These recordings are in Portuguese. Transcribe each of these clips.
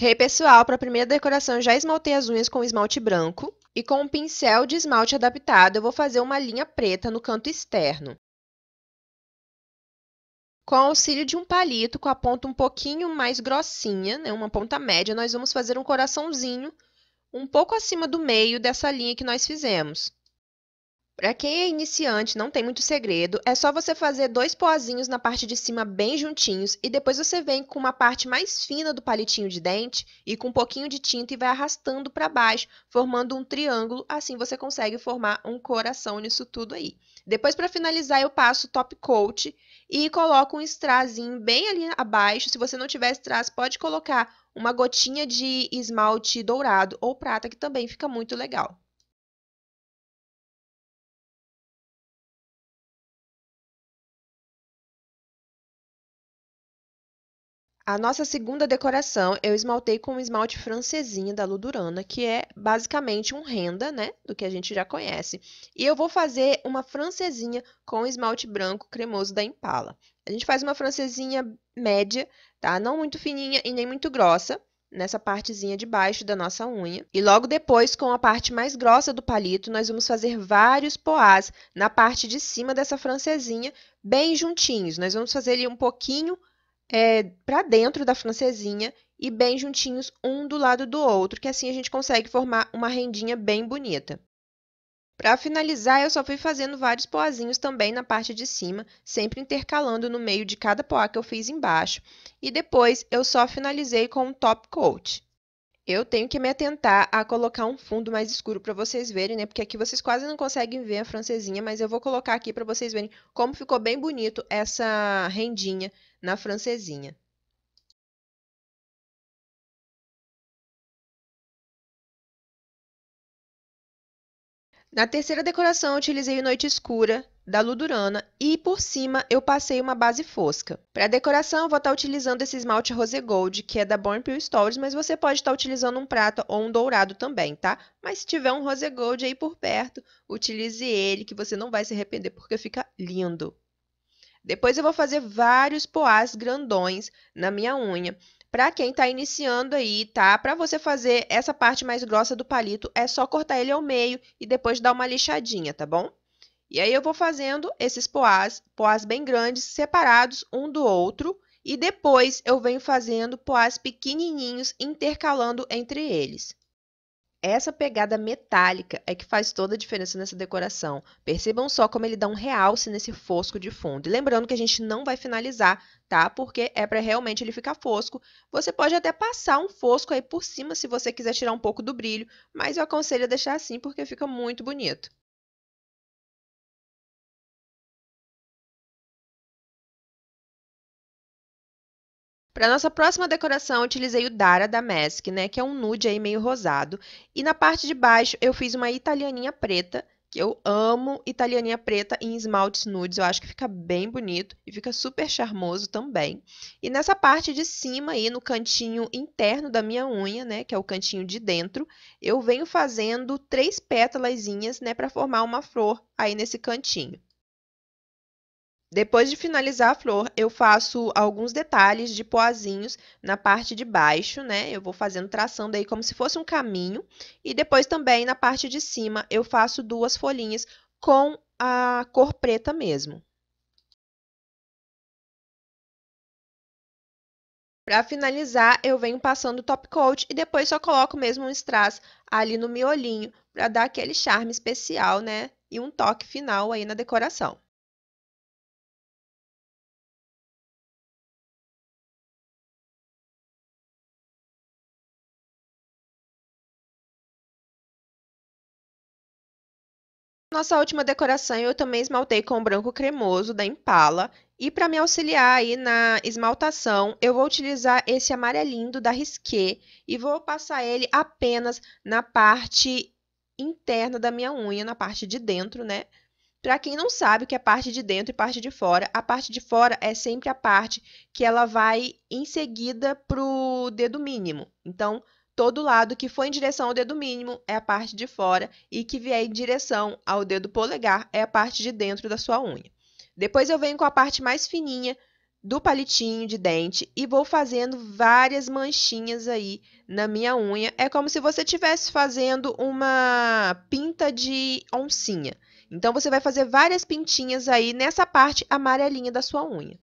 Rei hey, pessoal, para a primeira decoração já esmaltei as unhas com esmalte branco e com um pincel de esmalte adaptado eu vou fazer uma linha preta no canto externo. Com o auxílio de um palito com a ponta um pouquinho mais grossinha, né, uma ponta média, nós vamos fazer um coraçãozinho um pouco acima do meio dessa linha que nós fizemos. Para quem é iniciante, não tem muito segredo, é só você fazer dois pozinhos na parte de cima bem juntinhos e depois você vem com uma parte mais fina do palitinho de dente e com um pouquinho de tinta e vai arrastando para baixo, formando um triângulo, assim você consegue formar um coração nisso tudo aí. Depois para finalizar eu passo top coat e coloco um strazinho bem ali abaixo, se você não tiver strass pode colocar uma gotinha de esmalte dourado ou prata que também fica muito legal. A nossa segunda decoração eu esmaltei com um esmalte francesinha da Ludurana, que é basicamente um renda, né, do que a gente já conhece. E eu vou fazer uma francesinha com esmalte branco cremoso da Impala. A gente faz uma francesinha média, tá? Não muito fininha e nem muito grossa, nessa partezinha de baixo da nossa unha. E logo depois, com a parte mais grossa do palito, nós vamos fazer vários poás na parte de cima dessa francesinha, bem juntinhos. Nós vamos fazer ele um pouquinho é, para dentro da francesinha e bem juntinhos um do lado do outro, que assim a gente consegue formar uma rendinha bem bonita. Para finalizar, eu só fui fazendo vários poazinhos também na parte de cima, sempre intercalando no meio de cada poá que eu fiz embaixo, e depois eu só finalizei com um top coat. Eu tenho que me atentar a colocar um fundo mais escuro para vocês verem, né? Porque aqui vocês quase não conseguem ver a francesinha, mas eu vou colocar aqui para vocês verem como ficou bem bonito essa rendinha na francesinha. Na terceira decoração, eu utilizei noite escura, da Ludurana e por cima eu passei uma base fosca. Para decoração eu vou estar tá utilizando esse esmalte Rose Gold, que é da Born Pure Stories, mas você pode estar tá utilizando um prata ou um dourado também, tá? Mas se tiver um Rose Gold aí por perto, utilize ele que você não vai se arrepender porque fica lindo. Depois eu vou fazer vários poás grandões na minha unha. Para quem está iniciando aí, tá? Para você fazer essa parte mais grossa do palito, é só cortar ele ao meio e depois dar uma lixadinha, tá bom? E aí eu vou fazendo esses poás, poás bem grandes, separados um do outro, e depois eu venho fazendo poás pequenininhos, intercalando entre eles. Essa pegada metálica é que faz toda a diferença nessa decoração. Percebam só como ele dá um realce nesse fosco de fundo. E lembrando que a gente não vai finalizar, tá? Porque é para realmente ele ficar fosco. Você pode até passar um fosco aí por cima se você quiser tirar um pouco do brilho, mas eu aconselho a deixar assim porque fica muito bonito. Para nossa próxima decoração, utilizei o Dara da Mask, né, que é um nude aí meio rosado. E na parte de baixo eu fiz uma italianinha preta, que eu amo italianinha preta em esmaltes nudes, eu acho que fica bem bonito e fica super charmoso também. E nessa parte de cima aí, no cantinho interno da minha unha, né, que é o cantinho de dentro, eu venho fazendo três pétalazinhas, né, para formar uma flor aí nesse cantinho. Depois de finalizar a flor, eu faço alguns detalhes de poazinhos na parte de baixo, né? Eu vou fazendo traçando aí como se fosse um caminho. E depois também na parte de cima eu faço duas folhinhas com a cor preta mesmo. Para finalizar, eu venho passando o top coat e depois só coloco mesmo um strass ali no miolinho para dar aquele charme especial, né? E um toque final aí na decoração. Nossa última decoração eu também esmaltei com o branco cremoso da Impala. E para me auxiliar aí na esmaltação, eu vou utilizar esse amarelinho da Risqué e vou passar ele apenas na parte interna da minha unha, na parte de dentro, né? Para quem não sabe o que é parte de dentro e parte de fora, a parte de fora é sempre a parte que ela vai em seguida pro dedo mínimo. Então, todo lado que for em direção ao dedo mínimo é a parte de fora e que vier em direção ao dedo polegar é a parte de dentro da sua unha. Depois eu venho com a parte mais fininha do palitinho de dente e vou fazendo várias manchinhas aí na minha unha. É como se você estivesse fazendo uma pinta de oncinha. Então, você vai fazer várias pintinhas aí nessa parte amarelinha da sua unha.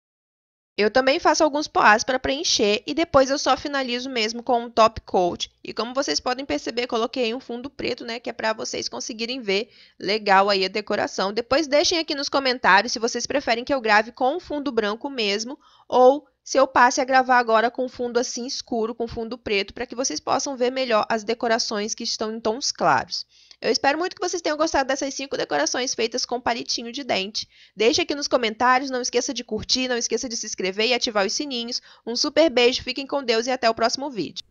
Eu também faço alguns poás para preencher e depois eu só finalizo mesmo com um top coat. E como vocês podem perceber, coloquei um fundo preto, né, que é para vocês conseguirem ver legal aí a decoração. Depois deixem aqui nos comentários se vocês preferem que eu grave com um fundo branco mesmo ou se eu passe a gravar agora com fundo assim escuro, com fundo preto, para que vocês possam ver melhor as decorações que estão em tons claros. Eu espero muito que vocês tenham gostado dessas cinco decorações feitas com palitinho de dente. Deixe aqui nos comentários, não esqueça de curtir, não esqueça de se inscrever e ativar os sininhos. Um super beijo, fiquem com Deus e até o próximo vídeo.